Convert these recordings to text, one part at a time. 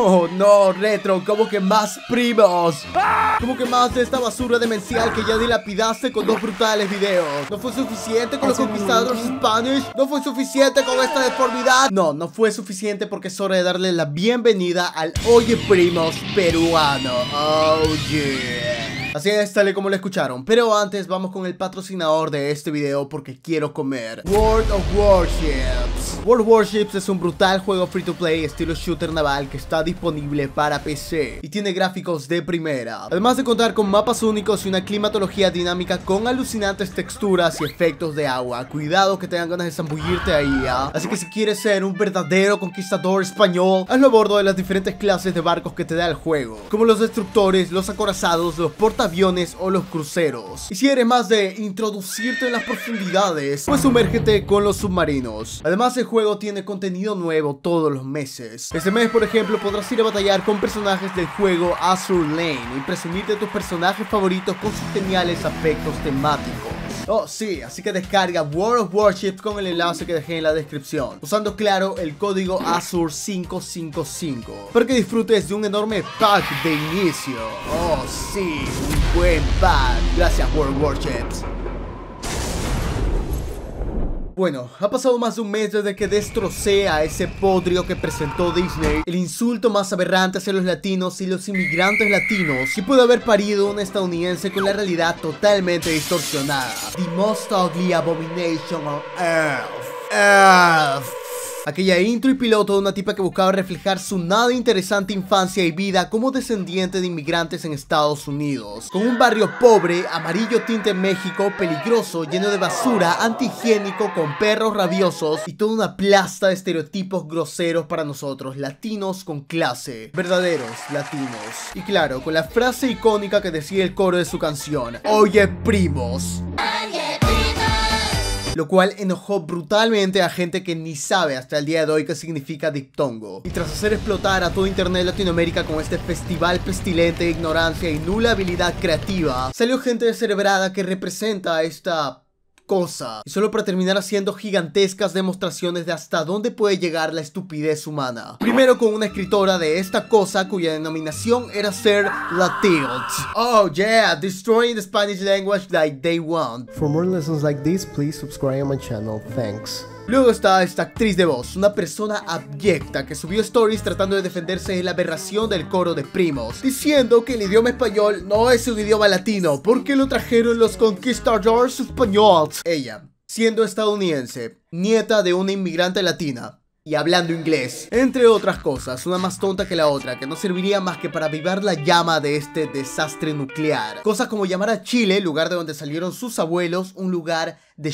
Oh no, Retro, como que más primos? Como que más de esta basura demencial que ya dilapidaste con dos brutales videos? ¿No fue suficiente con los conquistadores Spanish? ¿No fue suficiente con esta deformidad? No, no fue suficiente porque es hora de darle la bienvenida al Oye Primos peruano Oh yeah Así es, tal y como lo escucharon. Pero antes vamos con el patrocinador de este video porque quiero comer. World of Warships. World of Warships es un brutal juego free to play estilo shooter naval que está disponible para PC y tiene gráficos de primera. Además de contar con mapas únicos y una climatología dinámica con alucinantes texturas y efectos de agua. Cuidado que te ganas de zambullirte ahí, ¿ah? Así que si quieres ser un verdadero conquistador español, hazlo a bordo de las diferentes clases de barcos que te da el juego. Como los destructores, los acorazados, los portadores Aviones o los cruceros. Y si eres más de introducirte en las profundidades, pues sumérgete con los submarinos. Además, el juego tiene contenido nuevo todos los meses. Este mes, por ejemplo, podrás ir a batallar con personajes del juego Azure Lane y presumir de tus personajes favoritos con sus geniales aspectos temáticos. Oh, sí, así que descarga World of Warships con el enlace que dejé en la descripción, usando claro el código AZUR555, para que disfrutes de un enorme pack de inicio. Oh, sí, un buen pack. Gracias World of Warships. Bueno, ha pasado más de un mes desde que destrocé a ese podrio que presentó Disney, el insulto más aberrante hacia los latinos y los inmigrantes latinos, que pudo haber parido un estadounidense con la realidad totalmente distorsionada. The most ugly abomination on Earth. Aquella intro y piloto de una tipa que buscaba reflejar su nada interesante infancia y vida como descendiente de inmigrantes en Estados Unidos. Con un barrio pobre, amarillo tinte México, peligroso, lleno de basura, antihigiénico, con perros rabiosos y toda una plasta de estereotipos groseros para nosotros, latinos con clase, verdaderos latinos. Y claro, con la frase icónica que decía el coro de su canción, Oye primos, lo cual enojó brutalmente a gente que ni sabe hasta el día de hoy qué significa diptongo. Y tras hacer explotar a todo Internet Latinoamérica con este festival pestilente de ignorancia y nula habilidad creativa, salió gente cerebrada que representa esta Cosa. y solo para terminar haciendo gigantescas demostraciones de hasta dónde puede llegar la estupidez humana. Primero con una escritora de esta cosa cuya denominación era ser la tilt. Oh yeah, destroying the Spanish language like day one. For more lessons like this, please subscribe my channel. Thanks. Luego está esta actriz de voz, una persona abyecta que subió stories tratando de defenderse de la aberración del coro de primos, diciendo que el idioma español no es un idioma latino porque lo trajeron los conquistadores españoles. Ella, siendo estadounidense, nieta de una inmigrante latina, y hablando inglés. Entre otras cosas, una más tonta que la otra, que no serviría más que para avivar la llama de este desastre nuclear. Cosas como llamar a Chile, lugar de donde salieron sus abuelos, un lugar de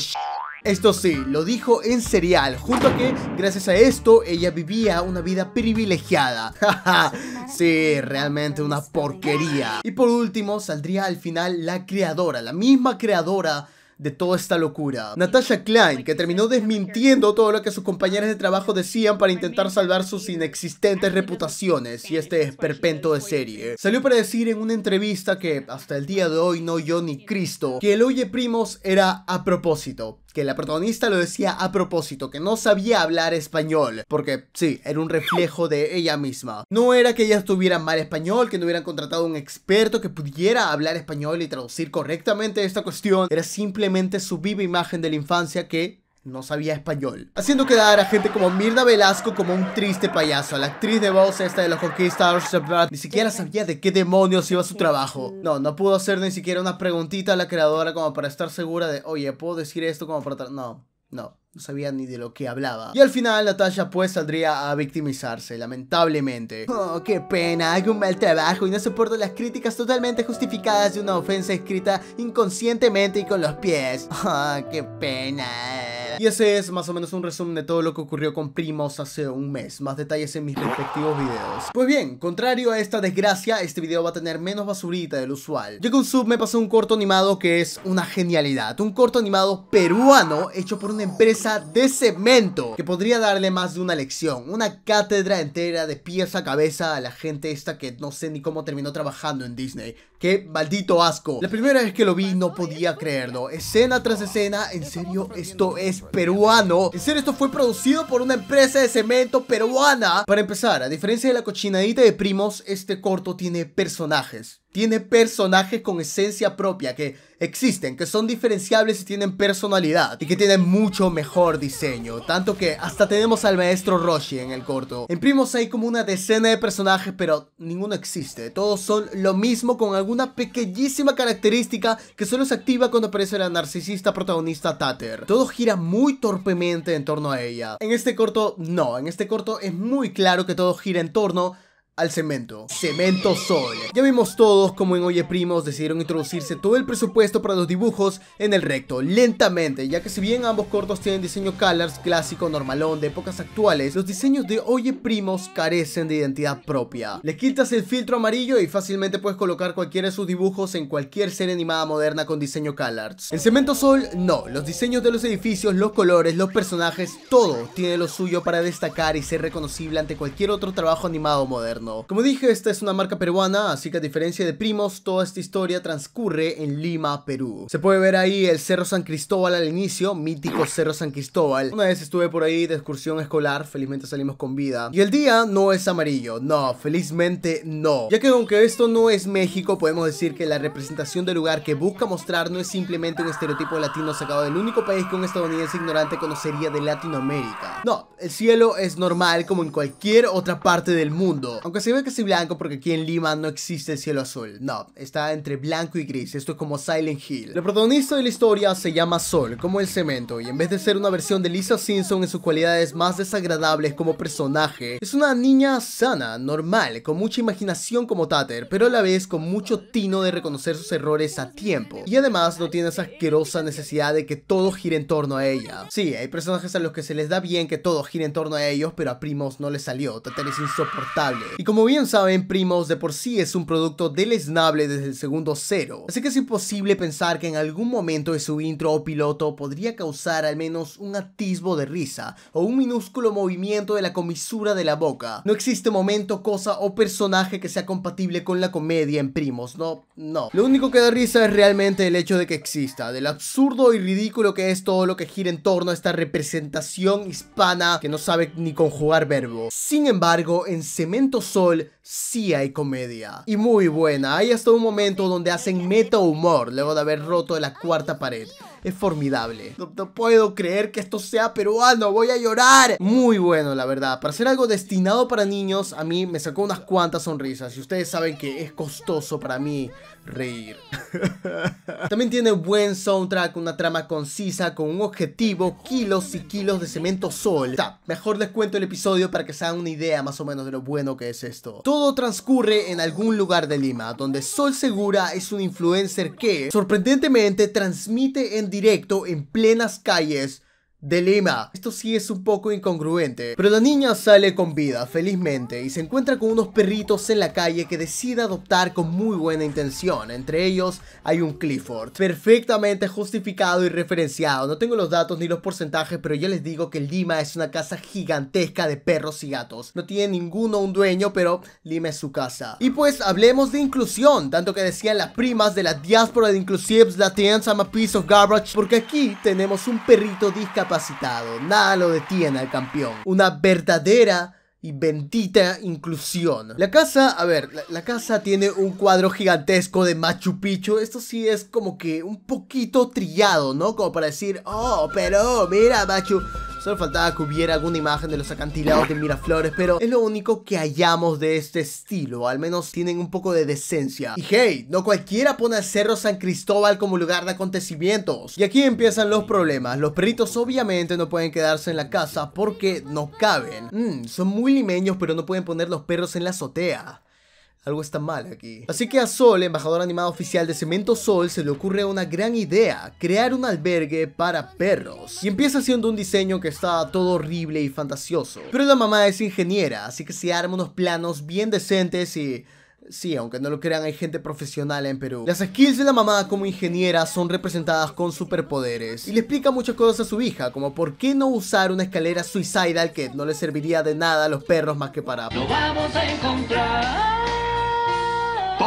esto sí, lo dijo en serial, junto a que gracias a esto ella vivía una vida privilegiada. sí, realmente una porquería. Y por último, saldría al final la creadora, la misma creadora de toda esta locura. Natasha Klein, que terminó desmintiendo todo lo que sus compañeros de trabajo decían para intentar salvar sus inexistentes reputaciones y este perpento de serie. Salió para decir en una entrevista que hasta el día de hoy no yo ni Cristo, que el Oye Primos era a propósito, que la protagonista lo decía a propósito, que no sabía hablar español, porque sí, era un reflejo de ella misma. No era que ella estuviera mal español, que no hubieran contratado un experto que pudiera hablar español y traducir correctamente esta cuestión, era simplemente su viva imagen de la infancia que no sabía español, haciendo quedar a gente como Mirna Velasco como un triste payaso. La actriz de voz esta de los Conquistadores ni siquiera sabía de qué demonios iba su trabajo. No, no pudo hacer ni siquiera una preguntita a la creadora como para estar segura de, oye, ¿puedo decir esto como para... No, no. No sabía ni de lo que hablaba. Y al final Natasha pues saldría a victimizarse, lamentablemente. Oh, qué pena, hago un mal trabajo y no soporto las críticas totalmente justificadas de una ofensa escrita inconscientemente y con los pies. Oh, qué pena. Y ese es más o menos un resumen de todo lo que ocurrió con Primos hace un mes. Más detalles en mis respectivos videos. Pues bien, contrario a esta desgracia, este video va a tener menos basurita del usual. Yo con Sub me pasó un corto animado que es una genialidad. Un corto animado peruano hecho por una empresa de cemento que podría darle más de una lección. Una cátedra entera de pies a cabeza a la gente esta que no sé ni cómo terminó trabajando en Disney. Qué maldito asco. La primera vez que lo vi no podía creerlo. Escena tras escena, en serio, esto es peruano. En serio, esto fue producido por una empresa de cemento peruana. Para empezar, a diferencia de la cochinadita de primos, este corto tiene personajes tiene personajes con esencia propia que existen, que son diferenciables y tienen personalidad y que tienen mucho mejor diseño, tanto que hasta tenemos al maestro Roshi en el corto. En Primos hay como una decena de personajes, pero ninguno existe, todos son lo mismo con alguna pequeñísima característica que solo se activa cuando aparece la narcisista protagonista Tater. Todo gira muy torpemente en torno a ella. En este corto no, en este corto es muy claro que todo gira en torno al cemento. Cemento Sol. Ya vimos todos como en Oye Primos decidieron introducirse todo el presupuesto para los dibujos en el recto, lentamente, ya que si bien ambos cortos tienen diseño colors clásico, normalón, de épocas actuales, los diseños de Oye Primos carecen de identidad propia. Le quitas el filtro amarillo y fácilmente puedes colocar cualquiera de sus dibujos en cualquier serie animada moderna con diseño colors. En Cemento Sol, no. Los diseños de los edificios, los colores, los personajes, todo tiene lo suyo para destacar y ser reconocible ante cualquier otro trabajo animado moderno. Como dije, esta es una marca peruana, así que a diferencia de Primos, toda esta historia transcurre en Lima, Perú. Se puede ver ahí el Cerro San Cristóbal al inicio, mítico Cerro San Cristóbal. Una vez estuve por ahí de excursión escolar, felizmente salimos con vida. Y el día no es amarillo, no, felizmente no. Ya que aunque esto no es México, podemos decir que la representación del lugar que busca mostrar no es simplemente un estereotipo latino sacado del único país que un estadounidense ignorante conocería de Latinoamérica. No, el cielo es normal como en cualquier otra parte del mundo se ve que blanco porque aquí en Lima no existe cielo azul. No, está entre blanco y gris. Esto es como Silent Hill. el protagonista de la historia se llama Sol, como el cemento, y en vez de ser una versión de Lisa Simpson en sus cualidades más desagradables como personaje, es una niña sana, normal, con mucha imaginación como Tater, pero a la vez con mucho tino de reconocer sus errores a tiempo. Y además no tiene esa asquerosa necesidad de que todo gire en torno a ella. Sí, hay personajes a los que se les da bien que todo gire en torno a ellos, pero a primos no les salió. Tater es insoportable como bien saben, Primos de por sí es un producto deleznable desde el segundo cero, así que es imposible pensar que en algún momento de su intro o piloto podría causar al menos un atisbo de risa o un minúsculo movimiento de la comisura de la boca. No existe momento, cosa o personaje que sea compatible con la comedia en Primos, no, no. Lo único que da risa es realmente el hecho de que exista, del absurdo y ridículo que es todo lo que gira en torno a esta representación hispana que no sabe ni conjugar verbos. Sin embargo, en Cementos Sol sí hay comedia. Y muy buena. ahí hasta un momento donde hacen meta humor luego de haber roto la cuarta pared. Es formidable. No, puedo creer que esto sea peruano. Voy a llorar. Muy bueno, la verdad. Para ser algo destinado para niños, a mí me sacó unas cuantas sonrisas. Y ustedes saben que es costoso para mí reír. También tiene buen soundtrack, una trama concisa, con un objetivo, kilos y kilos de cemento sol. mejor les cuento el episodio para que se hagan una idea más o menos de lo bueno que es todo transcurre en algún lugar de Lima, donde Sol Segura es un influencer que, sorprendentemente, transmite en directo en plenas calles de Lima. Esto sí es un poco incongruente, pero la niña sale con vida, felizmente, y se encuentra con unos perritos en la calle que decide adoptar con muy buena intención. Entre ellos hay un Clifford, perfectamente justificado y referenciado. No tengo los datos ni los porcentajes, pero yo les digo que Lima es una casa gigantesca de perros y gatos. No tiene ninguno un dueño, pero Lima es su casa. Y pues hablemos de inclusión, tanto que decían las primas de la diáspora de inclusives latins, I'm a piece of garbage, porque aquí tenemos un perrito discapacitado nada lo detiene al campeón. Una verdadera y bendita inclusión. La casa, a ver, la, la, casa tiene un cuadro gigantesco de Machu Picchu. Esto sí es como que un poquito trillado, ¿no? Como para decir, oh, pero mira Machu, Solo faltaba que hubiera alguna imagen de los acantilados de Miraflores, pero es lo único que hallamos de este estilo. Al menos tienen un poco de decencia. Y hey, no cualquiera pone al Cerro San Cristóbal como lugar de acontecimientos. Y aquí empiezan los problemas. Los perritos obviamente no pueden quedarse en la casa porque no caben. Mmm, son muy limeños, pero no pueden poner los perros en la azotea. Algo está mal aquí. Así que a Sol, embajador animado oficial de Cemento Sol, se le ocurre una gran idea, crear un albergue para perros. Y empieza haciendo un diseño que está todo horrible y fantasioso. Pero la mamá es ingeniera, así que se arma unos planos bien decentes y... Sí, aunque no lo crean, hay gente profesional en Perú. Las skills de la mamá como ingeniera son representadas con superpoderes. Y le explica muchas cosas a su hija, como por qué no usar una escalera suicidal que no le serviría de nada a los perros más que para... Lo vamos a encontrar.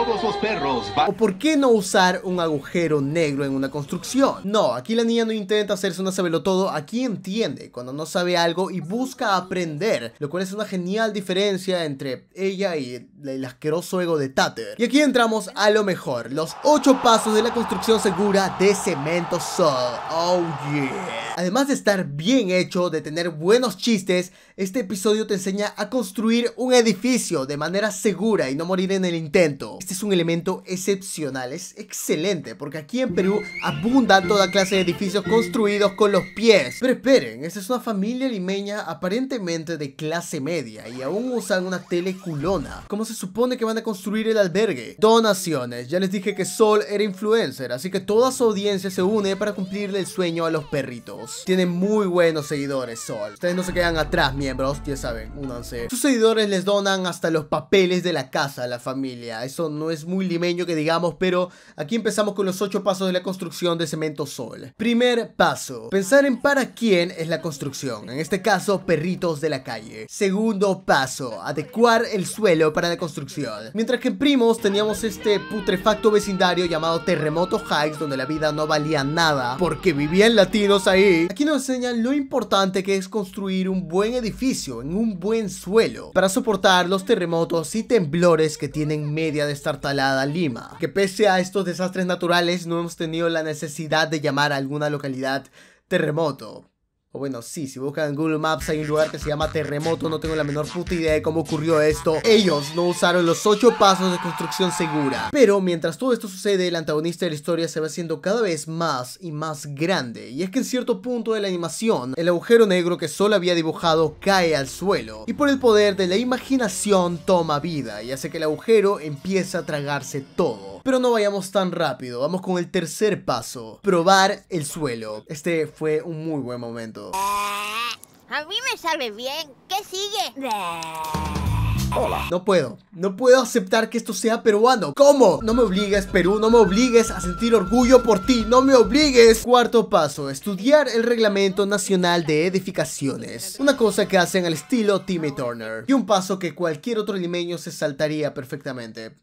Todos los perros ¿O por qué no usar un agujero negro en una construcción? No, aquí la niña no intenta hacerse una todo, aquí entiende cuando no sabe algo y busca aprender, lo cual es una genial diferencia entre ella y el asqueroso ego de Tater. Y aquí entramos a lo mejor, los 8 pasos de la construcción segura de Cemento Sol. Oh yeah. Además de estar bien hecho, de tener buenos chistes, este episodio te enseña a construir un edificio de manera segura y no morir en el intento. Este es un elemento excepcional, es excelente, porque aquí en Perú abundan toda clase de edificios construidos con los pies. Pero esperen, esta es una familia limeña aparentemente de clase media y aún usan una tele culona. ¿Cómo se supone que van a construir el albergue? Donaciones, ya les dije que Sol era influencer, así que toda su audiencia se une para cumplirle el sueño a los perritos. Tienen muy buenos seguidores Sol, ustedes no se quedan atrás miembros, ya saben, únanse. Sus seguidores les donan hasta los papeles de la casa a la familia, eso no no es muy limeño que digamos, pero aquí empezamos con los 8 pasos de la construcción de cemento sol. Primer paso, pensar en para quién es la construcción, en este caso perritos de la calle. Segundo paso, adecuar el suelo para la construcción. Mientras que en Primos teníamos este putrefacto vecindario llamado Terremoto Heights, donde la vida no valía nada porque vivían latinos ahí, aquí nos enseñan lo importante que es construir un buen edificio en un buen suelo para soportar los terremotos y temblores que tienen media de esta Tartalada Lima, que pese a estos desastres naturales no hemos tenido la necesidad de llamar a alguna localidad terremoto. O bueno, sí, si buscan en Google Maps hay un lugar que se llama Terremoto, no tengo la menor puta idea de cómo ocurrió esto. Ellos no usaron los 8 pasos de construcción segura. Pero mientras todo esto sucede, el antagonista de la historia se va haciendo cada vez más y más grande. Y es que en cierto punto de la animación, el agujero negro que solo había dibujado cae al suelo. Y por el poder de la imaginación toma vida y hace que el agujero empiece a tragarse todo. Pero no vayamos tan rápido, vamos con el tercer paso, probar el suelo. Este fue un muy buen momento. A mí me sabe bien, ¿qué sigue? Hola. No puedo, no puedo aceptar que esto sea peruano. ¿Cómo? No me obligues, Perú, no me obligues a sentir orgullo por ti, no me obligues. Cuarto paso, estudiar el Reglamento Nacional de Edificaciones. Una cosa que hacen al estilo Timmy Turner. Y un paso que cualquier otro limeño se saltaría perfectamente.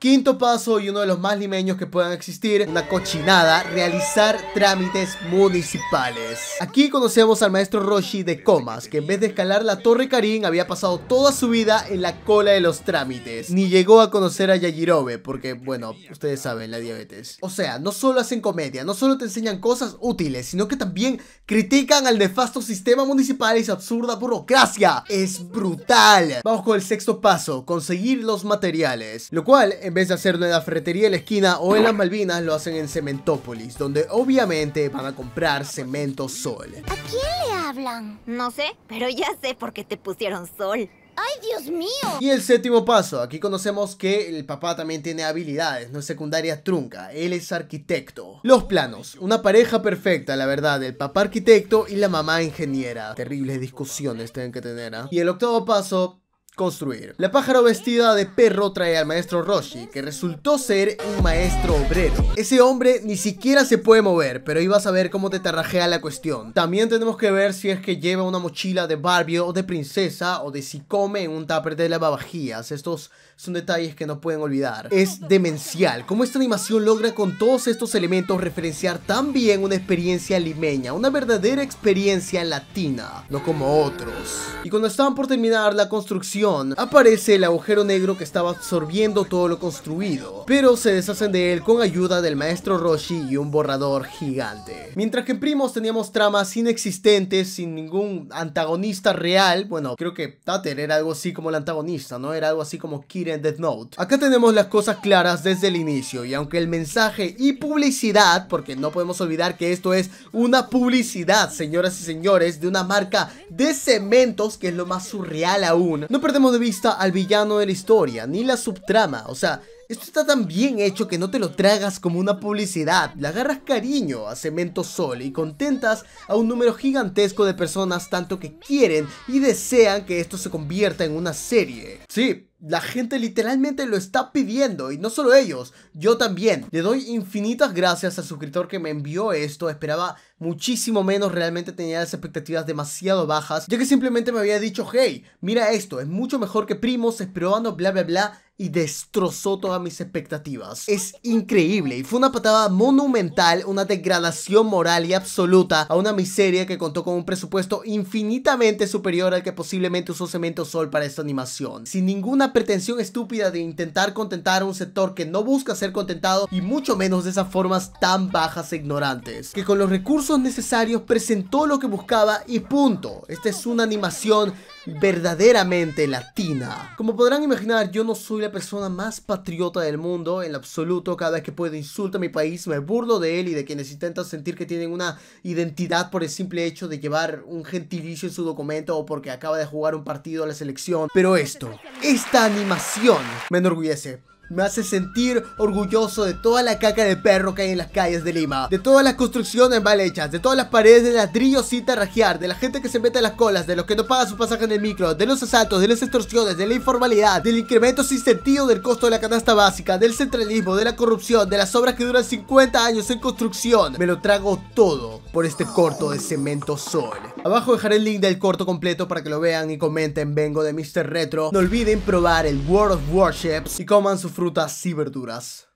Quinto paso y uno de los más limeños que puedan existir, una cochinada, realizar trámites municipales. Aquí conocemos al maestro Roshi de Comas, que en vez de escalar la Torre Karim había pasado toda su vida en la cola de los trámites. Ni llegó a conocer a Yajirobe, porque bueno, ustedes saben la diabetes. O sea, no solo hacen comedia, no solo te enseñan cosas útiles, sino que también critican al nefasto sistema municipal y su absurda burocracia. Es brutal. Vamos con el sexto paso, conseguir los materiales, lo cual en vez de hacerlo en la ferretería en la esquina o en las Malvinas, lo hacen en Cementópolis, donde obviamente van a comprar cemento sol. ¿A quién le hablan? No sé, pero ya sé por qué te pusieron sol. ¡Ay, Dios mío! Y el séptimo paso, aquí conocemos que el papá también tiene habilidades, no es secundaria trunca, él es arquitecto. Los planos, una pareja perfecta, la verdad, el papá arquitecto y la mamá ingeniera. Terribles discusiones tienen que tener, ¿ah? Y el octavo paso, construir. La pájaro vestida de perro trae al maestro Roshi, que resultó ser un maestro obrero. Ese hombre ni siquiera se puede mover, pero ibas a ver cómo te tarrajea la cuestión. También tenemos que ver si es que lleva una mochila de Barbie o de princesa o de si come un tupper de lavavajillas. Estos son detalles que no pueden olvidar. Es demencial cómo esta animación logra con todos estos elementos referenciar también una experiencia limeña, una verdadera experiencia latina, no como otros. Y cuando estaban por terminar la construcción aparece el agujero negro que estaba absorbiendo todo lo construido, pero se deshacen de él con ayuda del maestro Roshi y un borrador gigante. Mientras que en Primos teníamos tramas inexistentes, sin ningún antagonista real, bueno, creo que Tater era algo así como el antagonista, ¿no? Era algo así como Kira Death Note. Acá tenemos las cosas claras desde el inicio, y aunque el mensaje y publicidad, porque no podemos olvidar que esto es una publicidad, señoras y señores, de una marca de cementos, que es lo más surreal aún, no perdemos de vista al villano de la historia, ni la subtrama, o sea, esto está tan bien hecho que no te lo tragas como una publicidad, le agarras cariño a Cemento Sol y contentas a un número gigantesco de personas tanto que quieren y desean que esto se convierta en una serie. Sí, la gente literalmente lo está pidiendo y no solo ellos, yo también. Le doy infinitas gracias al suscriptor que me envió esto, esperaba muchísimo menos, realmente tenía las expectativas demasiado bajas, ya que simplemente me había dicho, hey, mira esto, es mucho mejor que Primos, es probando, bla, bla, bla, y destrozó todas mis expectativas. Es increíble y fue una patada monumental, una degradación moral y absoluta a una miseria que contó con un presupuesto infinitamente superior al que posiblemente usó Cemento Sol para esta animación. Sin ninguna pretensión estúpida de intentar contentar a un sector que no busca ser contentado y mucho menos de esas formas tan bajas e ignorantes. Que con los recursos necesarios presentó lo que buscaba y punto. Esta es una animación verdaderamente latina. Como podrán imaginar, yo no soy la persona más patriota del mundo, en absoluto, cada vez que puedo insulto a mi país, me burlo de él y de quienes intentan sentir que tienen una identidad por el simple hecho de llevar un gentilicio en su documento o porque acaba de jugar un partido a la selección. Pero esto, esta animación, me enorgullece me hace sentir orgulloso de toda la caca de perro que hay en las calles de Lima, de todas las construcciones mal hechas, de todas las paredes de ladrillos sin tarrajear, de la gente que se mete a las colas, de los que no pagan su pasaje en el micro, de los asaltos, de las extorsiones, de la informalidad, del incremento sin sentido del costo de la canasta básica, del centralismo, de la corrupción, de las obras que duran 50 años en construcción. Me lo trago todo por este corto de Cemento Sol. Abajo dejaré el link del corto completo para que lo vean y comenten. Vengo de Mr. Retro. No olviden probar el World of Warships y coman su frutas y verduras.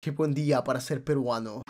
Qué buen día para ser peruano.